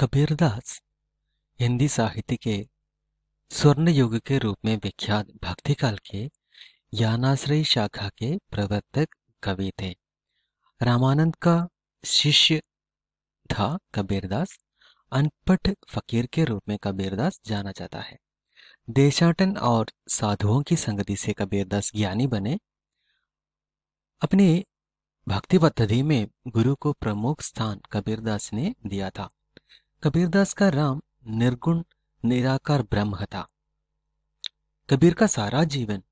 कबीरदास हिंदी साहित्य के स्वर्ण युग के रूप में विख्यात भक्ति काल के यानाश्रय शाखा के प्रवर्तक कवि थे रामानंद का शिष्य था कबीरदास अनपढ़ फकीर के रूप में कबीरदास जाना जाता है देशाटन और साधुओं की संगति से कबीरदास ज्ञानी बने अपनी भक्ति पद्धति में गुरु को प्रमुख स्थान कबीरदास ने दिया था कबीरदास का राम निर्गुण निराकार ब्रह्म था कबीर का सारा जीवन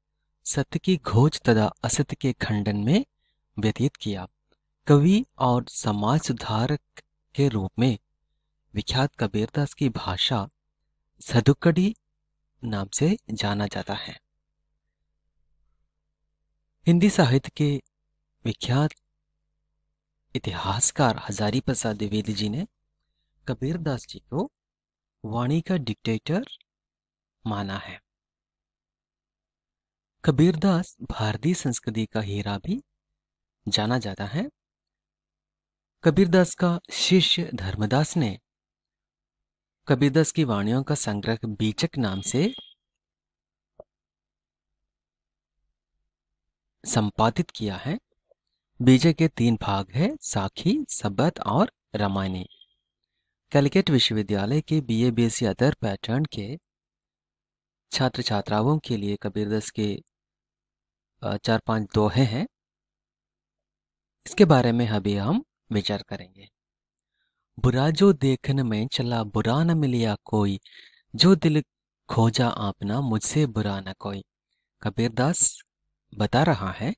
सत्य की घोज तथा असत्य के खंडन में व्यतीत किया कवि और समाज सुधारक के रूप में विख्यात कबीरदास की भाषा सदुकड़ी नाम से जाना जाता है हिंदी साहित्य के विख्यात इतिहासकार हजारी प्रसाद द्विवेदी जी ने कबीर दास जी को वाणी का डिक्टेटर माना है कबीरदास भारतीय संस्कृति का हीरा भी जाना जाता है कबीरदास का शिष्य धर्मदास ने कबीरदास की वाणियों का संग्रह बीचक नाम से संपादित किया है बीजक के तीन भाग है साखी सबत और रामायणी कैलिकेट विश्वविद्यालय के B A B S other pattern के छात्र छात्राओं के लिए कबीरदास के चार पांच दोहे हैं इसके बारे में अभी हम विचार करेंगे बुरा जो देखने में चला बुरा न मिलिया कोई जो दिल खोजा आपना मुझसे बुरा न कोई कबीरदास बता रहा है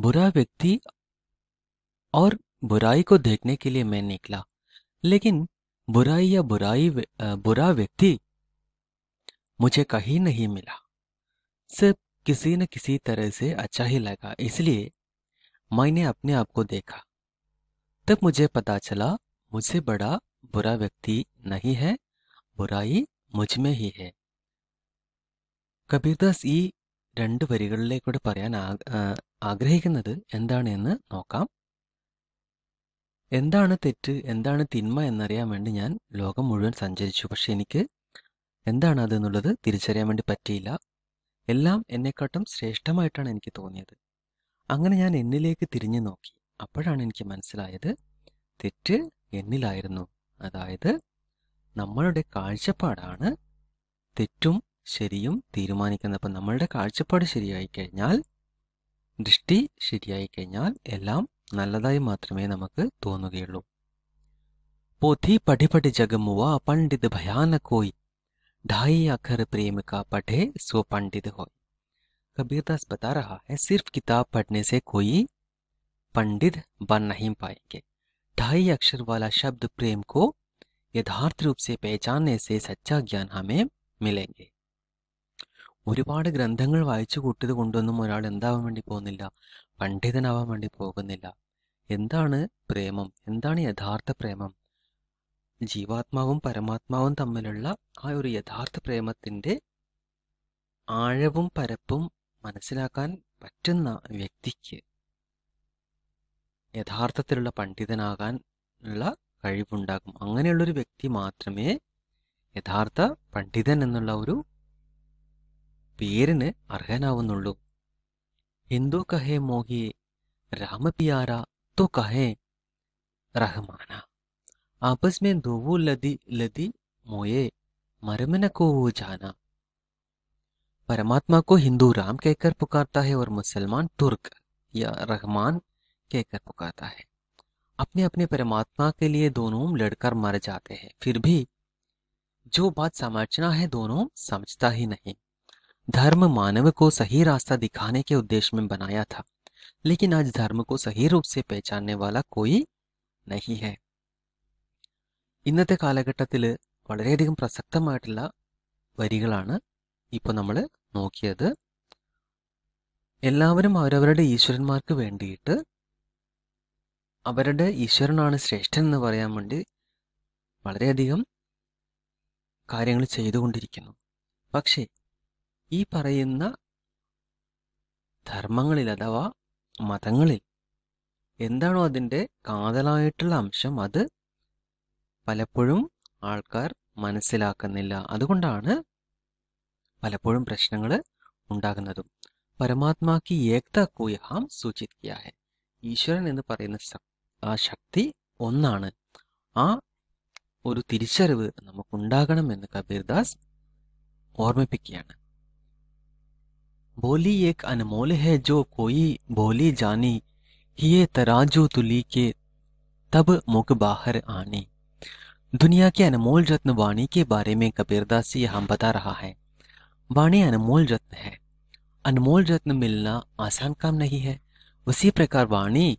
बुरा व्यक्ति और बुराई को देखने के लिए मैं निकला लेकिन बुराई या बुराई बुरा व्यक्ति मुझे कहीं नहीं मिला सिर्फ किसी न किसी तरह से अच्छा ही लगा इसलिए मैंने अपने आप को देखा तब मुझे पता चला मुझसे बड़ा बुरा व्यक्ति नहीं है बुराई मुझ में ही है കബീർദാസ് ഈ രണ്ട് വരികളിലേക്കൂടെ പറയാൻ ആഗ്രഹിക്കുന്നത് എന്താണെന്ന് നോക്കാം എന്താണ് തെറ്റ് എന്താണ് തിന്മ എന്നറിയാൻ വേണ്ടി ഞാൻ ലോകം മുഴുവൻ സഞ്ചരിച്ചു പക്ഷെ എനിക്ക് എന്താണ് അതെന്നുള്ളത് തിരിച്ചറിയാൻ വേണ്ടി പറ്റിയില്ല എല്ലാം എന്നെക്കാട്ടും ശ്രേഷ്ഠമായിട്ടാണ് എനിക്ക് തോന്നിയത് അങ്ങനെ ഞാൻ എന്നിലേക്ക് തിരിഞ്ഞു നോക്കി അപ്പോഴാണ് എനിക്ക് മനസ്സിലായത് തെറ്റ് എന്നിലായിരുന്നു അതായത് നമ്മളുടെ കാഴ്ചപ്പാടാണ് തെറ്റും ശരിയും തീരുമാനിക്കുന്നത് അപ്പം നമ്മളുടെ കാഴ്ചപ്പാട് ശരിയായി കഴിഞ്ഞാൽ ദൃഷ്ടി ശരിയായി കഴിഞ്ഞാൽ എല്ലാം നല്ലതായി മാത്രമേ നമുക്ക് पोथी पढ़ी पढ़ी जग पंडित भयानक होई ढाई अखर प्रेम का पढ़े सो पंडित हो कबीरदास बता रहा है सिर्फ किताब पढ़ने से कोई पंडित बन नहीं पाएंगे ढाई अक्षर वाला शब्द प्रेम को यथार्थ रूप से पहचानने से सच्चा ज्ञान हमें मिलेंगे ഒരുപാട് ഗ്രന്ഥങ്ങൾ വായിച്ചു കൂട്ടിയത് കൊണ്ടൊന്നും ഒരാൾ എന്താവാൻ വേണ്ടി പോകുന്നില്ല പണ്ഡിതനാവാൻ വേണ്ടി പോകുന്നില്ല എന്താണ് പ്രേമം എന്താണ് യഥാർത്ഥ പ്രേമം ജീവാത്മാവും പരമാത്മാവും തമ്മിലുള്ള ആ ഒരു യഥാർത്ഥ പ്രേമത്തിൻ്റെ ആഴവും പരപ്പും മനസ്സിലാക്കാൻ പറ്റുന്ന വ്യക്തിക്ക് യഥാർത്ഥത്തിലുള്ള പണ്ഡിതനാകാൻ ഉള്ള കഴിവുണ്ടാകും അങ്ങനെയുള്ളൊരു വ്യക്തി മാത്രമേ യഥാർത്ഥ പണ്ഡിതൻ എന്നുള്ള ഒരു പേരിന് അർഹനാവുന്നുള്ളൂ എന്തോ കഹേ മോഹിയെ രാമപിയാര തോ കഹേ റഹ്മാന ആപസ്മേ ദോവോ ലതി ലതി മോയെ मरमन को वो जाना परमात्मा को हिंदू राम कहकर पुकारता है और मुसलमान तुर्क या रहमान कहकर पुकारता है अपने अपने परमात्मा के लिए दोनों लड़कर मर जाते हैं फिर भी जो बात समझना है दोनों समझता ही नहीं धर्म मानव को सही रास्ता दिखाने के उद्देश्य में बनाया था लेकिन आज धर्म को सही रूप से पहचानने वाला कोई नहीं है ഇന്നത്തെ കാലഘട്ടത്തിൽ വളരെയധികം പ്രസക്തമായിട്ടുള്ള വരികളാണ് ഇപ്പൊ നമ്മൾ നോക്കിയത് എല്ലാവരും അവരവരുടെ ഈശ്വരന്മാർക്ക് വേണ്ടിയിട്ട് അവരുടെ ഈശ്വരനാണ് ശ്രേഷ്ഠൻ എന്ന് പറയാൻ വേണ്ടി വളരെയധികം കാര്യങ്ങൾ ചെയ്തുകൊണ്ടിരിക്കുന്നു പക്ഷേ ഈ പറയുന്ന ധർമ്മങ്ങളിൽ അഥവാ മതങ്ങളിൽ എന്താണോ അതിൻ്റെ കാതലായിട്ടുള്ള അംശം അത് പലപ്പോഴും ആൾക്കാർ മനസ്സിലാക്കുന്നില്ല അതുകൊണ്ടാണ് പലപ്പോഴും പ്രശ്നങ്ങൾ ഉണ്ടാകുന്നതും പരമാത്മാക്ക് ഏകത കുയഹാം സൂചിക്കുകയായ ഈശ്വരൻ എന്ന് പറയുന്ന ആ ശക്തി ഒന്നാണ് ആ ഒരു തിരിച്ചറിവ് നമുക്കുണ്ടാകണം എന്ന് കബീർദാസ് ഓർമ്മിപ്പിക്കുകയാണ് बोली एक अनमोल है जो कोई बोली जानी ये तराजू तुली के तब मुख बाहर आनी दुनिया के अनमोल रत्न वाणी के बारे में कबीरदास से हम बता रहा है वाणी अनमोल रत्न है अनमोल रत्न मिलना आसान काम नहीं है उसी प्रकार वाणी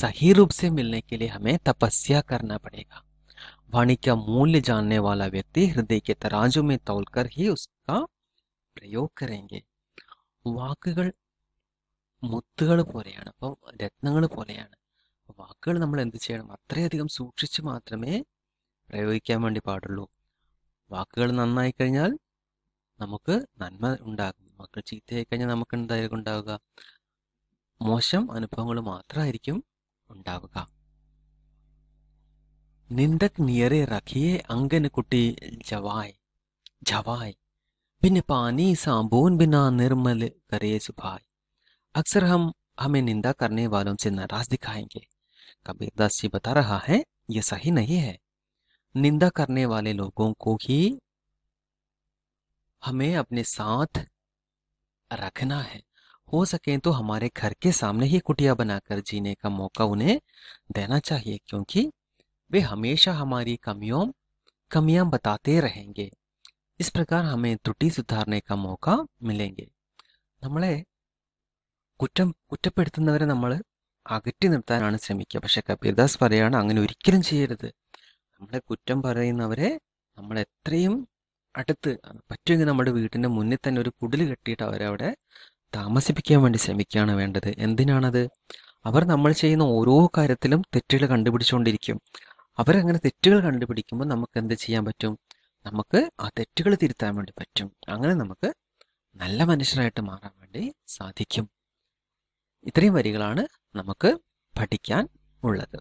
सही रूप से मिलने के लिए हमें तपस्या करना पड़ेगा वाणी का मूल्य जानने वाला व्यक्ति हृदय के तराजू में तोलकर ही उसका प्रयोग करेंगे വാക്കുകൾ മുത്തുകൾ പോലെയാണ് അപ്പോൾ രത്നങ്ങൾ പോലെയാണ് വാക്കുകൾ നമ്മൾ എന്ത് ചെയ്യണം അത്രയധികം സൂക്ഷിച്ച് മാത്രമേ പ്രയോഗിക്കാൻ വേണ്ടി പാടുള്ളൂ വാക്കുകൾ നന്നായി കഴിഞ്ഞാൽ നമുക്ക് നന്മ ഉണ്ടാകും വാക്കുകൾ ചീത്തയായി കഴിഞ്ഞാൽ നമുക്ക് എന്തായിരിക്കും ഉണ്ടാവുക മോശം അനുഭവങ്ങൾ മാത്രമായിരിക്കും ഉണ്ടാവുക നിന്ദക് നിയറെ റഖിയെ അങ്കന് കുട്ടി ജവായ് ജവായ് बिन पानी साबुन बिना निर्मल करे सिपाही अक्सर हम हमें निंदा करने वालों से नाराज दिखाएंगे कबीर दास जी बता रहा है यह सही नहीं है निंदा करने वाले लोगों को ही हमें अपने साथ रखना है हो सके तो हमारे घर के सामने ही कुटिया बनाकर जीने का मौका उन्हें देना चाहिए क्योंकि वे हमेशा हमारी कमियों कमियां बताते रहेंगे इस प्रकार हमें त्रुटि सुधारने का मौका मिलेंगे നമ്മളെ കുറ്റം കുറ്റപ്പെടുത്തുന്നവരെ നമ്മൾ അകറ്റി നിർത്താനാണ് ശ്രമിക്കുക പക്ഷെ കബീർദാസ് പറയാണ് അങ്ങനെ ഒരിക്കലും ചെയ്യരുത് നമ്മളെ കുറ്റം പറയുന്നവരെ നമ്മൾ എത്രയും അടുത്ത് പറ്റുമെങ്കിൽ നമ്മുടെ വീട്ടിൻ്റെ മുന്നിൽ തന്നെ ഒരു കുടിൽ കെട്ടിയിട്ട് അവിടെ താമസിപ്പിക്കാൻ വേണ്ടി ശ്രമിക്കുകയാണ് വേണ്ടത് എന്തിനാണത് അവർ നമ്മൾ ചെയ്യുന്ന ഓരോ കാര്യത്തിലും തെറ്റുകൾ കണ്ടുപിടിച്ചുകൊണ്ടിരിക്കും അവരങ്ങനെ തെറ്റുകൾ കണ്ടുപിടിക്കുമ്പോൾ നമുക്ക് എന്ത് ചെയ്യാൻ പറ്റും നമുക്ക് ആ തെറ്റുകൾ തിരുത്താൻ വേണ്ടി പറ്റും അങ്ങനെ നമുക്ക് നല്ല മനുഷ്യരായിട്ട് മാറാൻ വേണ്ടി സാധിക്കും ഇത്രയും വരികളാണ് നമുക്ക് പഠിക്കാൻ ഉള്ളത്